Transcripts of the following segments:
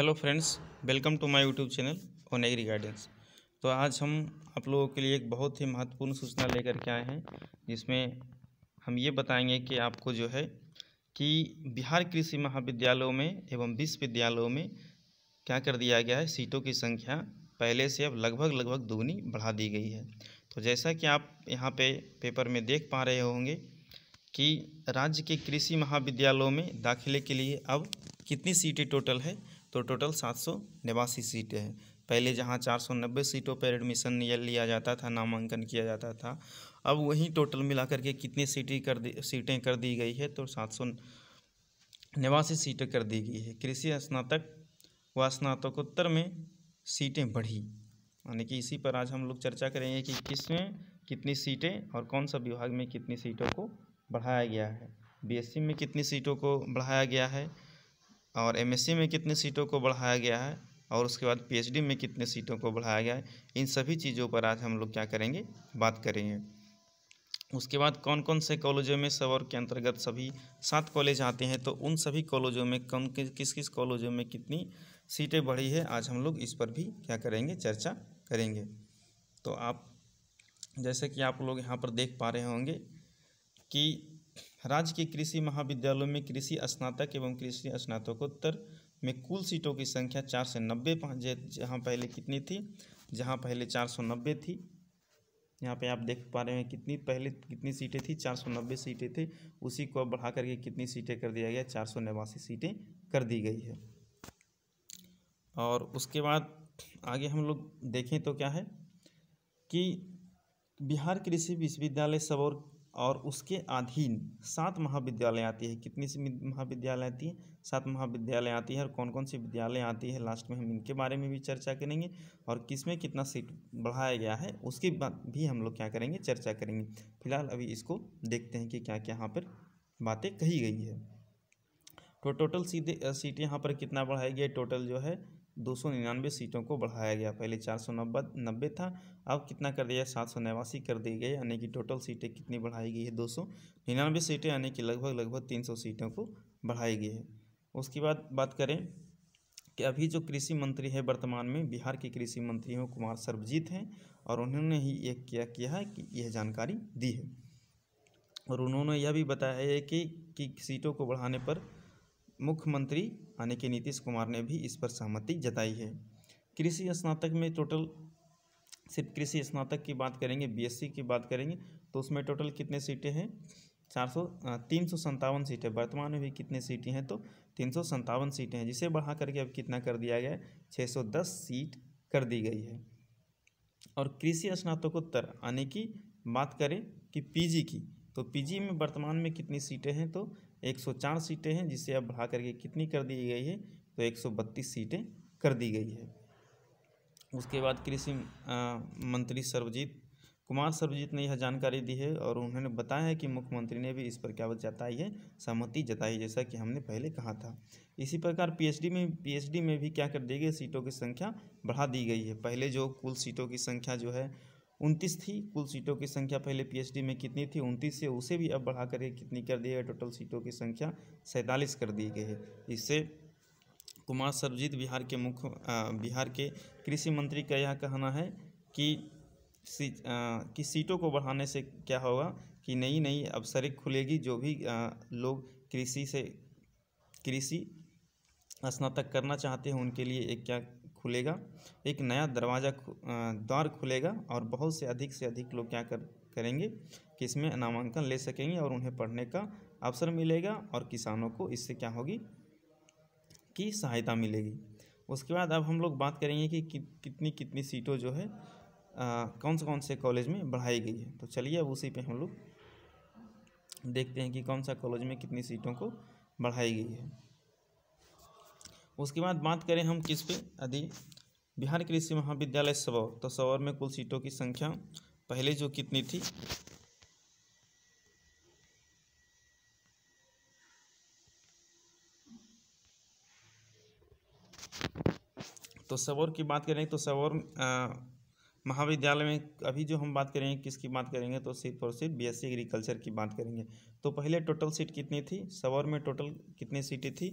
hello friends welcome to my YouTube channel on agri gardens तो आज हम आप लोगों के लिए एक बहुत ही महत्वपूर्ण सूचना लेकर के आए हैं जिसमें हम ये बताएंगे कि आपको जो है कि बिहार कृषि महाविद्यालयों में एवं विश्वविद्यालयों में क्या कर दिया गया है सीटों की संख्या पहले से अब लगभग लगभग दोगुनी बढ़ा दी गई है तो जैसा कि आप यहाँ पे पेपर में देख पा रहे होंगे कि राज्य के कृषि महाविद्यालयों में दाखिले के लिए अब कितनी सीटें टोटल है तो टोटल सात सौ नवासी सीटें हैं पहले जहां नब्बे सीटों पर एडमिशन लिया जाता था नामांकन किया जाता था अब वहीं टोटल मिलाकर के कितनी सीटें कर दी सीटें कर दी गई है तो सात सौ नवासी सीटें कर दी गई है कृषि स्नातक व स्नातकोत्तर में सीटें बढ़ी यानी कि इसी पर आज हम लोग चर्चा करेंगे कि किस में कितनी सीटें और कौन सा विभाग में कितनी सीटों को बढ़ाया गया है बीएससी में कितनी सीटों को बढ़ाया गया है और एमएससी में कितने सीटों को बढ़ाया गया है और उसके बाद पीएचडी में कितने सीटों को बढ़ाया गया है इन सभी चीज़ों पर आज हम लोग क्या करेंगे बात करेंगे उसके बाद कौन कौन से कॉलेजों में और के अंतर्गत सभी सात कॉलेज आते हैं तो उन सभी कॉलेजों में कम किस किस कॉलेजों में कितनी सीटें बढ़ी है आज हम लोग इस पर भी क्या करेंगे चर्चा करेंगे तो आप जैसे कि आप लोग यहाँ पर देख पा रहे होंगे कि राज्य के कृषि महाविद्यालयों में कृषि स्नातक एवं कृषि स्नातकोत्तर में कुल सीटों की संख्या चार सौ नब्बे जहाँ पहले कितनी थी जहाँ पहले चार सौ नब्बे थी यहाँ पे आप देख पा रहे हैं कितनी पहले कितनी सीटें थी चार सौ नब्बे सीटें थी उसी को बढ़ा करके कितनी सीटें कर दिया गया चार सौ नवासी सीटें कर दी गई है और उसके बाद आगे हम लोग देखें तो क्या है कि बिहार कृषि विश्वविद्यालय सबौर और उसके अधीन सात महाविद्यालय आती है कितनी सी महाविद्यालय आती है सात महाविद्यालय आती है और कौन कौन सी विद्यालय आती है लास्ट में हम इनके बारे में भी चर्चा करेंगे और किस में कितना सीट बढ़ाया गया है उसकी बात भी हम लोग क्या करेंगे चर्चा करेंगे फिलहाल अभी इसको देखते हैं कि क्या क्या यहाँ पर बातें कही गई है तो टोटल सीधे सीट यहाँ पर कितना बढ़ाई गई टोटल जो है दो सौ निन्यानवे सीटों को बढ़ाया गया पहले चार सौ नब्बे नब्बे था अब कितना कर दिया सात सौ नवासी कर दी गई यानी कि टोटल सीटें कितनी बढ़ाई गई है दो सौ निन्यानवे सीटें यानी कि लगभग लगभग तीन सौ सीटों को बढ़ाई गई है उसके बाद बात करें कि अभी जो कृषि मंत्री है वर्तमान में बिहार के कृषि मंत्री हैं कुमार सर्वजीत हैं और उन्होंने ही ये क्या किया है कि यह जानकारी दी है और उन्होंने यह भी बताया है कि, कि सीटों को बढ़ाने पर मुख्यमंत्री यानी के नीतीश कुमार ने भी इस पर सहमति जताई है कृषि स्नातक में टोटल सिर्फ कृषि स्नातक की बात करेंगे बीएससी की बात करेंगे तो उसमें टोटल कितने सीटें हैं चार सौ तीन सौ संतावन सीटें वर्तमान में भी कितने सीटें हैं तो तीन सौ संतावन सीटें हैं जिसे बढ़ा करके अब कितना कर दिया गया है छः सौ दस सीट कर दी गई है और कृषि स्नातकोत्तर आने की बात करें कि पीजी की तो पीजी में वर्तमान में कितनी सीटें हैं तो चार सीटें हैं जिसे अब बढ़ा करके कितनी कर दी गई है तो बत्तीस सीटें कर दी गई है उसके बाद कृषि मंत्री सर्वजीत कुमार सर्वजीत ने यह जानकारी दी है और उन्होंने बताया है कि मुख्यमंत्री ने भी इस पर क्या जताई है सहमति जताई जैसा कि हमने पहले कहा था इसी प्रकार पीएचडी में पीएचडी में भी क्या कर दी गई सीटों की संख्या बढ़ा दी गई है पहले जो कुल सीटों की संख्या जो है उनतीस थी कुल सीटों की संख्या पहले पीएचडी में कितनी थी उनतीस से उसे भी अब बढ़ा करके कितनी कर दी है टोटल सीटों की संख्या सैंतालीस कर दी गई है इससे कुमार सरजीत बिहार के मुख्य बिहार के कृषि मंत्री का यह कहना है कि सी, आ, कि सीटों को बढ़ाने से क्या होगा कि नई नई अवसरें खुलेगी जो भी आ, लोग कृषि से कृषि स्नातक करना चाहते हैं उनके लिए एक क्या खुलेगा एक नया दरवाज़ा द्वार खुलेगा और बहुत से अधिक से अधिक लोग क्या कर करेंगे कि इसमें नामांकन ले सकेंगे और उन्हें पढ़ने का अवसर मिलेगा और किसानों को इससे क्या होगी कि सहायता मिलेगी उसके बाद अब हम लोग बात करेंगे कि, कि कितनी कितनी सीटों जो है आ, कौन से कौन से कॉलेज में बढ़ाई गई है तो चलिए अब उसी पे हम लोग देखते हैं कि कौन सा कॉलेज में कितनी सीटों को बढ़ाई गई है उसके बाद बात करें हम किस पे यदि बिहार कृषि महाविद्यालय सबौर तो सबौर में कुल सीटों की संख्या पहले जो कितनी थी तो सबौर की बात करें तो सबौर महाविद्यालय में अभी जो हम बात करेंगे किसकी बात करेंगे तो सिर्फ और सिर्फ बीएससी एग्रीकल्चर की बात करेंगे तो पहले टोटल सीट कितनी थी सवर में टोटल कितनी सीटें थी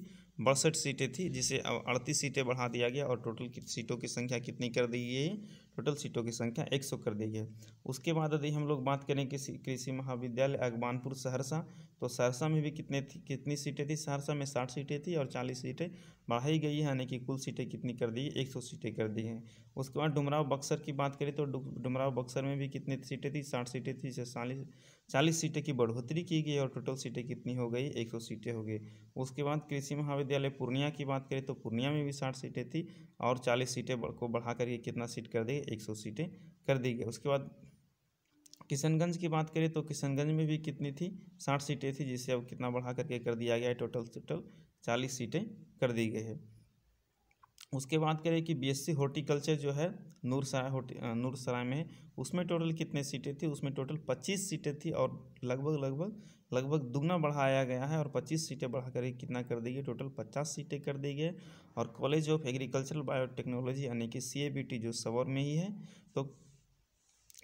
बासठ सीटें थी जिसे अब अड़तीस सीटें बढ़ा दिया गया और टोटल सीटों की संख्या कितनी कर दी गई टोटल सीटों की संख्या 100 कर दी गई उसके बाद यदि हम लोग बात करें कि कृषि महाविद्यालय अगवानपुर सहरसा तो सहरसा में भी कितने थी कितनी सीटें थी सहरसा में साठ सीटें थी और चालीस सीटें बढ़ाई गई है यानी कि कुल सीटें कितनी कर दी एक सौ सीटें कर दी हैं उसके बाद डुमराव बक्सर की बात करें तो डुमराव बक्सर में भी कितनी सीटें थी साठ सीटें थी चालीस चालीस सीटें की बढ़ोतरी की गई और टोटल सीटें कितनी हो गई एक सौ सीटें हो गई उसके बाद कृषि महाविद्यालय पूर्णिया की बात करें तो पूर्णिया में भी साठ सीटें थी और चालीस सीटें को बढ़ा करके कितना सीट कर दी एक सौ सीटें कर दी गई उसके बाद किशनगंज की बात करें तो किशनगंज में भी कितनी थी साठ सीटें थी जिसे अब कितना बढ़ा करके कर दिया गया है टोटल टोटल चालीस सीटें कर दी गई है उसके बाद करें कि बीएससी हॉर्टिकल्चर जो है नूरसराय होटी नूरसराय में उसमें टोटल कितने सीटें थी उसमें टोटल पच्चीस सीटें थी और लगभग लगभग लगभग दुगना बढ़ाया गया है और पच्चीस सीटें बढ़ा कर कितना कर दी गई टोटल पचास सीटें कर दी गई और कॉलेज ऑफ एग्रीकल्चरल बायोटेक्नोलॉजी यानी कि सी जो सबौर में ही है तो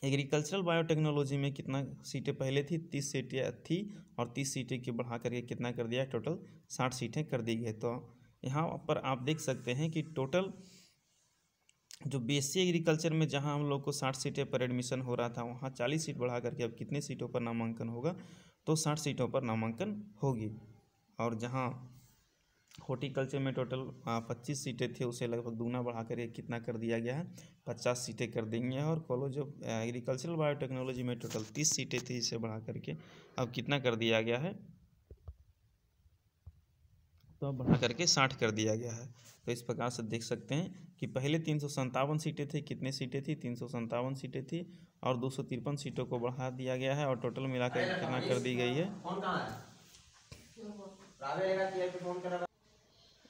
एग्रीकल्चरल बायोटेक्नोलॉजी में कितना सीटें पहले थी तीस सीटें थी और तीस सीटें की बढ़ा करके कितना कर दिया टोटल साठ सीटें कर दी गई तो यहाँ पर आप देख सकते हैं कि टोटल जो बीएससी एग्रीकल्चर में जहाँ हम लोग को साठ सीटें पर एडमिशन हो रहा था वहाँ चालीस सीट बढ़ा करके अब कितने सीटों पर नामांकन होगा तो साठ सीटों पर नामांकन होगी और जहाँ हॉर्टिकल्चर में टोटल हाँ, पच्चीस सीटें थी उसे लगभग दूना बढ़ा करके कितना कर दिया गया है पचास सीटें कर देंगे और कॉलेज ऑफ एग्रीकल्चरल बायोटेक्नोलॉजी में टोटल तीस सीटें थी इसे बढ़ा करके अब कितना कर दिया गया है सौ तो बढ़ा करके साठ कर दिया गया है तो इस प्रकार से देख सकते हैं कि पहले तीन सौ संतावन सीटें थी कितने सीटें थी तीन सौ संतावन सीटें थी और दो सौ तिरपन सीटों को बढ़ा दिया गया है और टोटल मिलाकर कितना कर दी गई है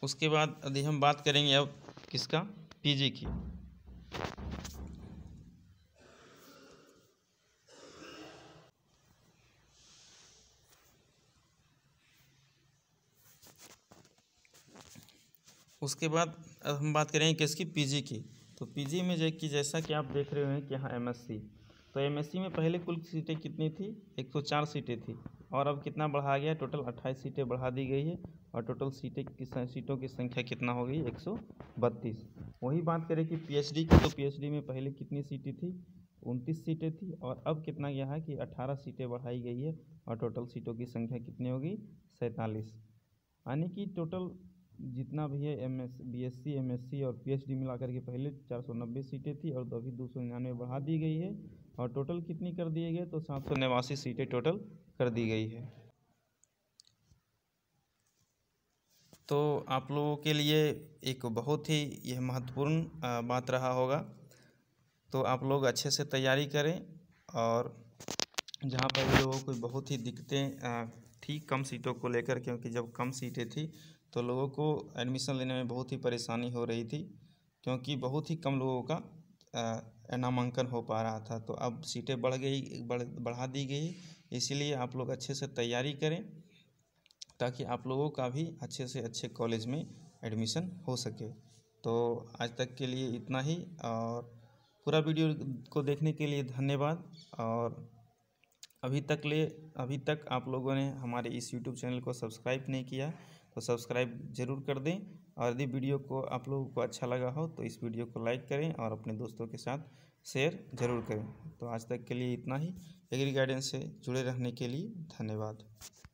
उसके बाद यदि हम बात करेंगे अब किसका पीजी की उसके बाद हम बात करेंगे किसकी पीजी की तो पीजी में जो कि जैसा कि आप देख रहे हैं कि हाँ एमएससी तो एमएससी में पहले कुल सीटें कितनी थी 104 सीटें थी और अब कितना बढ़ा गया टोटल 28 सीटें बढ़ा दी गई है और टोटल सीटें की सीटों की संख्या कितना हो गई 132 वही बात करें कि पीएचडी की तो पीएचडी में पहले कितनी सीटें थी उनतीस सीटें थी और अब कितना गया है कि अट्ठारह सीटें बढ़ाई गई है और टोटल सीटों की संख्या कितनी होगी सैंतालीस यानी कि टोटल जितना भी है M S B S C M S C और पी एच डी मिला करके पहले चार सौ नब्बे सीटें थी और अभी दो सौ निन्यानवे बढ़ा दी गई है और टोटल कितनी कर दिए गए तो सात सौ नवासी सीटें टोटल कर दी गई है तो आप लोगों के लिए एक बहुत ही यह महत्वपूर्ण बात रहा होगा तो आप लोग अच्छे से तैयारी करें और जहाँ पर लोगों को बहुत ही दिक्कतें थी कम सीटों को लेकर क्योंकि जब कम सीटें थी तो लोगों को एडमिशन लेने में बहुत ही परेशानी हो रही थी क्योंकि बहुत ही कम लोगों का नामांकन हो पा रहा था तो अब सीटें बढ़ गई बढ़ बढ़ा दी गई इसीलिए आप लोग अच्छे से तैयारी करें ताकि आप लोगों का भी अच्छे से अच्छे कॉलेज में एडमिशन हो सके तो आज तक के लिए इतना ही और पूरा वीडियो को देखने के लिए धन्यवाद और अभी तक ले अभी तक आप लोगों ने हमारे इस यूट्यूब चैनल को सब्सक्राइब नहीं किया तो सब्सक्राइब जरूर कर दें और यदि वीडियो को आप लोगों को अच्छा लगा हो तो इस वीडियो को लाइक करें और अपने दोस्तों के साथ शेयर जरूर करें तो आज तक के लिए इतना ही एग्री गाइडेंस से जुड़े रहने के लिए धन्यवाद